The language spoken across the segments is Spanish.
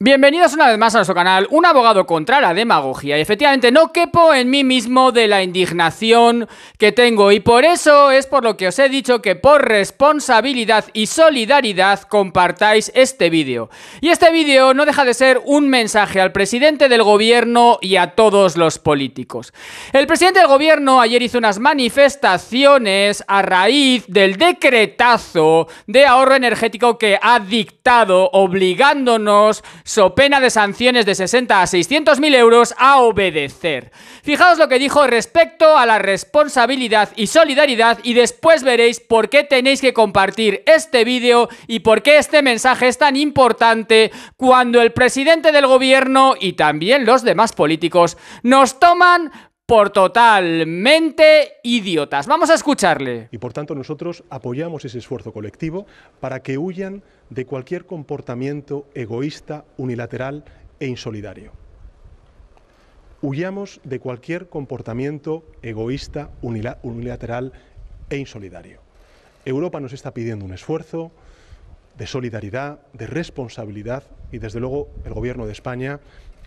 Bienvenidos una vez más a nuestro canal, un abogado contra la demagogia y efectivamente no quepo en mí mismo de la indignación que tengo y por eso es por lo que os he dicho que por responsabilidad y solidaridad compartáis este vídeo. Y este vídeo no deja de ser un mensaje al presidente del gobierno y a todos los políticos. El presidente del gobierno ayer hizo unas manifestaciones a raíz del decretazo de ahorro energético que ha dictado obligándonos so pena de sanciones de 60 a mil euros a obedecer. Fijaos lo que dijo respecto a la responsabilidad y solidaridad y después veréis por qué tenéis que compartir este vídeo y por qué este mensaje es tan importante cuando el presidente del gobierno y también los demás políticos nos toman por totalmente idiotas. Vamos a escucharle. Y por tanto nosotros apoyamos ese esfuerzo colectivo para que huyan de cualquier comportamiento egoísta, unilateral e insolidario. Huyamos de cualquier comportamiento egoísta, unilateral e insolidario. Europa nos está pidiendo un esfuerzo de solidaridad, de responsabilidad y desde luego el Gobierno de España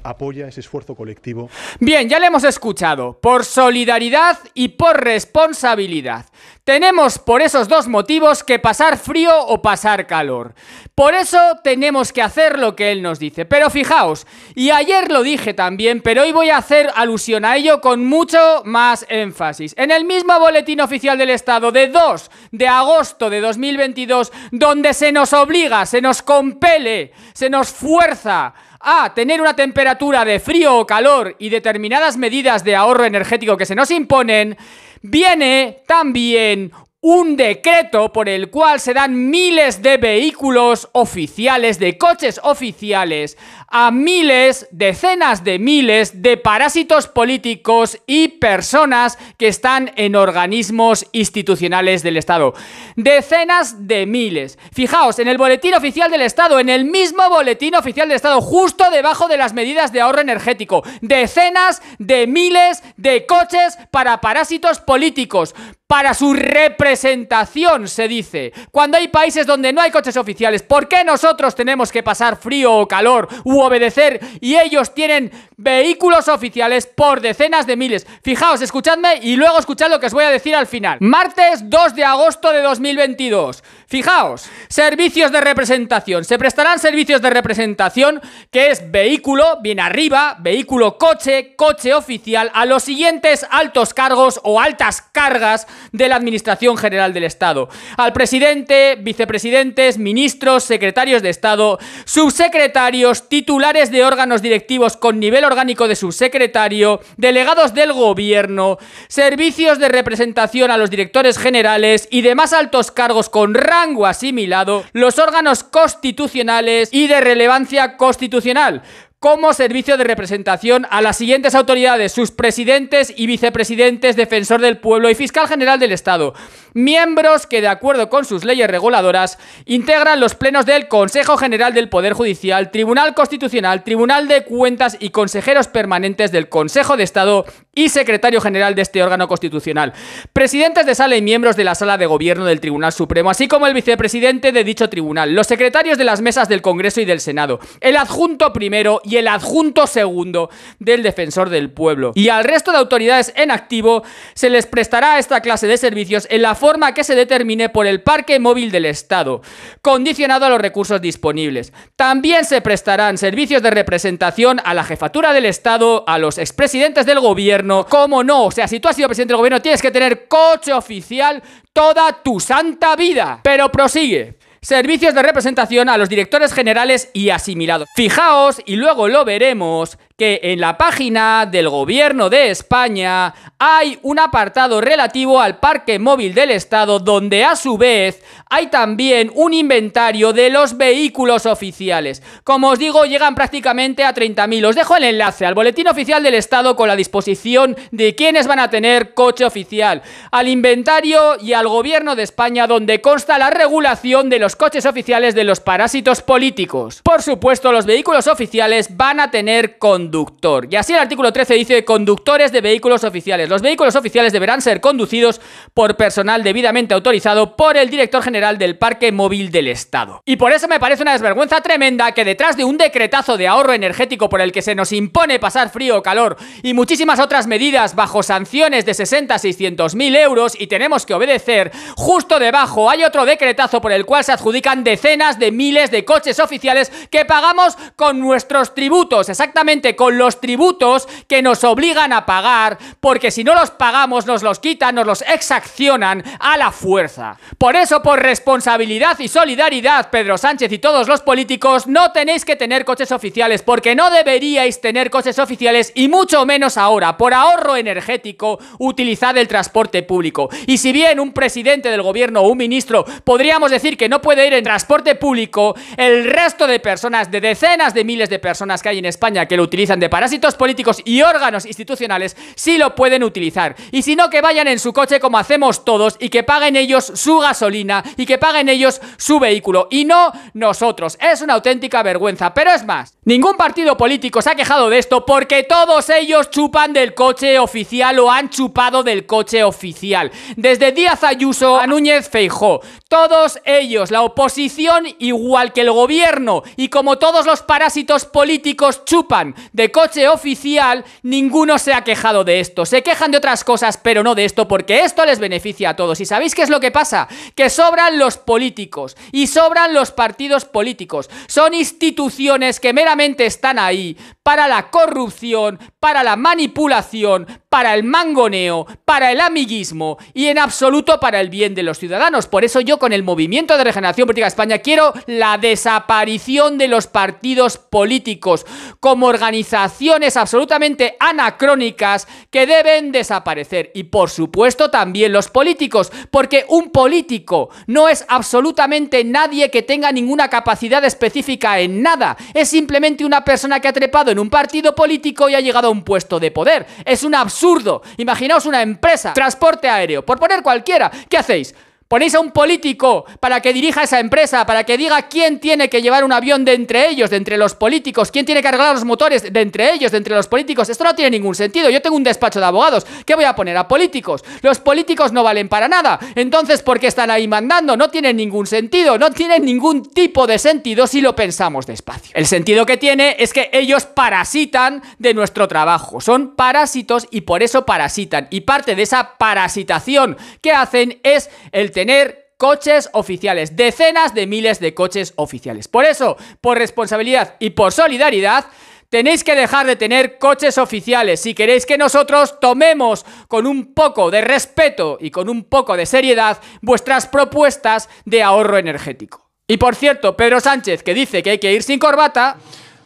apoya ese esfuerzo colectivo. Bien, ya le hemos escuchado, por solidaridad y por responsabilidad. Tenemos por esos dos motivos que pasar frío o pasar calor. Por eso tenemos que hacer lo que él nos dice. Pero fijaos, y ayer lo dije también, pero hoy voy a hacer alusión a ello con mucho más énfasis. En el mismo boletín oficial del Estado de 2 de agosto de 2022, donde se nos obliga, se nos compele, se nos fuerza a tener una temperatura de frío o calor y determinadas medidas de ahorro energético que se nos imponen, viene también un decreto por el cual se dan miles de vehículos oficiales, de coches oficiales, a miles, decenas de miles de parásitos políticos y personas que están en organismos institucionales del Estado. Decenas de miles. Fijaos, en el boletín oficial del Estado, en el mismo boletín oficial del Estado, justo debajo de las medidas de ahorro energético, decenas de miles de coches para parásitos políticos, para su representación representación, se dice. Cuando hay países donde no hay coches oficiales, ¿por qué nosotros tenemos que pasar frío o calor u obedecer y ellos tienen vehículos oficiales por decenas de miles? Fijaos, escuchadme y luego escuchad lo que os voy a decir al final. Martes 2 de agosto de 2022. Fijaos, servicios de representación. Se prestarán servicios de representación que es vehículo, bien arriba, vehículo coche, coche oficial, a los siguientes altos cargos o altas cargas de la Administración General del Estado, al presidente, vicepresidentes, ministros, secretarios de Estado, subsecretarios, titulares de órganos directivos con nivel orgánico de subsecretario, delegados del gobierno, servicios de representación a los directores generales y demás altos cargos con rango asimilado, los órganos constitucionales y de relevancia constitucional como servicio de representación a las siguientes autoridades, sus presidentes y vicepresidentes, defensor del pueblo y fiscal general del Estado, miembros que de acuerdo con sus leyes reguladoras integran los plenos del Consejo General del Poder Judicial, Tribunal Constitucional, Tribunal de Cuentas y consejeros permanentes del Consejo de Estado y secretario general de este órgano constitucional, presidentes de sala y miembros de la sala de gobierno del Tribunal Supremo, así como el vicepresidente de dicho tribunal, los secretarios de las mesas del Congreso y del Senado, el adjunto primero y el adjunto segundo del defensor del pueblo. Y al resto de autoridades en activo se les prestará esta clase de servicios en la forma que se determine por el parque móvil del Estado, condicionado a los recursos disponibles. También se prestarán servicios de representación a la jefatura del Estado, a los expresidentes del gobierno, ¿Cómo no? O sea, si tú has sido presidente del gobierno, tienes que tener coche oficial toda tu santa vida. Pero prosigue. Servicios de representación a los directores generales y asimilados. Fijaos, y luego lo veremos, que en la página del gobierno de España hay un apartado relativo al parque móvil del Estado donde a su vez hay también un inventario de los vehículos oficiales. Como os digo, llegan prácticamente a 30.000. Os dejo el enlace al boletín oficial del Estado con la disposición de quienes van a tener coche oficial, al inventario y al gobierno de España donde consta la regulación de los coches oficiales de los parásitos políticos. Por supuesto, los vehículos oficiales van a tener conductor. Y así el artículo 13 dice conductores de vehículos oficiales. Los vehículos oficiales deberán ser conducidos por personal debidamente autorizado por el director general del Parque Móvil del Estado. Y por eso me parece una desvergüenza tremenda que detrás de un decretazo de ahorro energético por el que se nos impone pasar frío o calor y muchísimas otras medidas bajo sanciones de 60 a 600 mil euros y tenemos que obedecer, justo debajo hay otro decretazo por el cual se hace adjudican decenas de miles de coches oficiales que pagamos con nuestros tributos, exactamente con los tributos que nos obligan a pagar, porque si no los pagamos nos los quitan, nos los exaccionan a la fuerza. Por eso, por responsabilidad y solidaridad, Pedro Sánchez y todos los políticos, no tenéis que tener coches oficiales, porque no deberíais tener coches oficiales y mucho menos ahora, por ahorro energético, utilizad el transporte público. Y si bien un presidente del gobierno o un ministro podríamos decir que no puede puede ir en transporte público, el resto de personas, de decenas de miles de personas que hay en España que lo utilizan de parásitos políticos y órganos institucionales, sí lo pueden utilizar. Y si no, que vayan en su coche como hacemos todos y que paguen ellos su gasolina y que paguen ellos su vehículo y no nosotros. Es una auténtica vergüenza. Pero es más, ningún partido político se ha quejado de esto porque todos ellos chupan del coche oficial o han chupado del coche oficial. Desde Díaz Ayuso a Núñez Feijó, todos ellos, la oposición igual que el gobierno y como todos los parásitos políticos chupan de coche oficial, ninguno se ha quejado de esto. Se quejan de otras cosas, pero no de esto porque esto les beneficia a todos. ¿Y sabéis qué es lo que pasa? Que sobran los políticos y sobran los partidos políticos. Son instituciones que meramente están ahí para la corrupción, para la manipulación, para el mangoneo, para el amiguismo y en absoluto para el bien de los ciudadanos. Por eso yo con el movimiento de regeneración Política de España, quiero la desaparición de los partidos políticos como organizaciones absolutamente anacrónicas que deben desaparecer. Y por supuesto también los políticos, porque un político no es absolutamente nadie que tenga ninguna capacidad específica en nada. Es simplemente una persona que ha trepado en un partido político y ha llegado a un puesto de poder. Es un absurdo. Imaginaos una empresa, transporte aéreo, por poner cualquiera. ¿Qué hacéis? Ponéis a un político para que dirija esa empresa, para que diga quién tiene que llevar un avión de entre ellos, de entre los políticos, quién tiene que arreglar los motores de entre ellos, de entre los políticos. Esto no tiene ningún sentido. Yo tengo un despacho de abogados. ¿Qué voy a poner? A políticos. Los políticos no valen para nada. Entonces, ¿por qué están ahí mandando? No tienen ningún sentido. No tienen ningún tipo de sentido si lo pensamos despacio. El sentido que tiene es que ellos parasitan de nuestro trabajo. Son parásitos y por eso parasitan. Y parte de esa parasitación que hacen es el tema tener coches oficiales, decenas de miles de coches oficiales. Por eso, por responsabilidad y por solidaridad, tenéis que dejar de tener coches oficiales si queréis que nosotros tomemos con un poco de respeto y con un poco de seriedad vuestras propuestas de ahorro energético. Y por cierto, Pedro Sánchez, que dice que hay que ir sin corbata...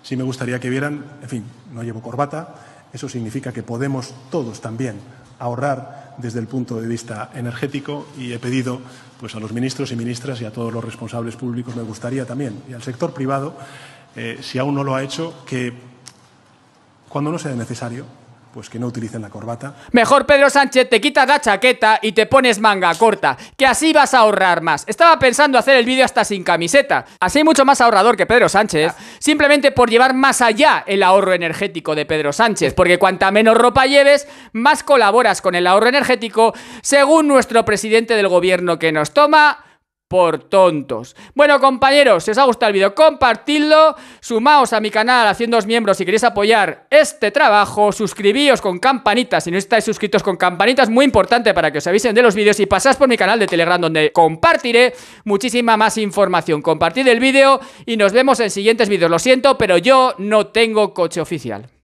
Sí, me gustaría que vieran, en fin, no llevo corbata, eso significa que podemos todos también ahorrar desde el punto de vista energético y he pedido pues, a los ministros y ministras y a todos los responsables públicos, me gustaría también, y al sector privado, eh, si aún no lo ha hecho, que cuando no sea necesario, pues que no utilicen la corbata. Mejor Pedro Sánchez, te quitas la chaqueta y te pones manga corta, que así vas a ahorrar más. Estaba pensando hacer el vídeo hasta sin camiseta, así mucho más ahorrador que Pedro Sánchez, simplemente por llevar más allá el ahorro energético de Pedro Sánchez, porque cuanta menos ropa lleves, más colaboras con el ahorro energético, según nuestro presidente del gobierno que nos toma, por tontos. Bueno, compañeros, si os ha gustado el vídeo, compartidlo, sumaos a mi canal haciéndoos miembros si queréis apoyar este trabajo, suscribíos con campanitas si no estáis suscritos con campanitas, muy importante para que os avisen de los vídeos y pasáis por mi canal de Telegram donde compartiré muchísima más información. Compartid el vídeo y nos vemos en siguientes vídeos. Lo siento, pero yo no tengo coche oficial.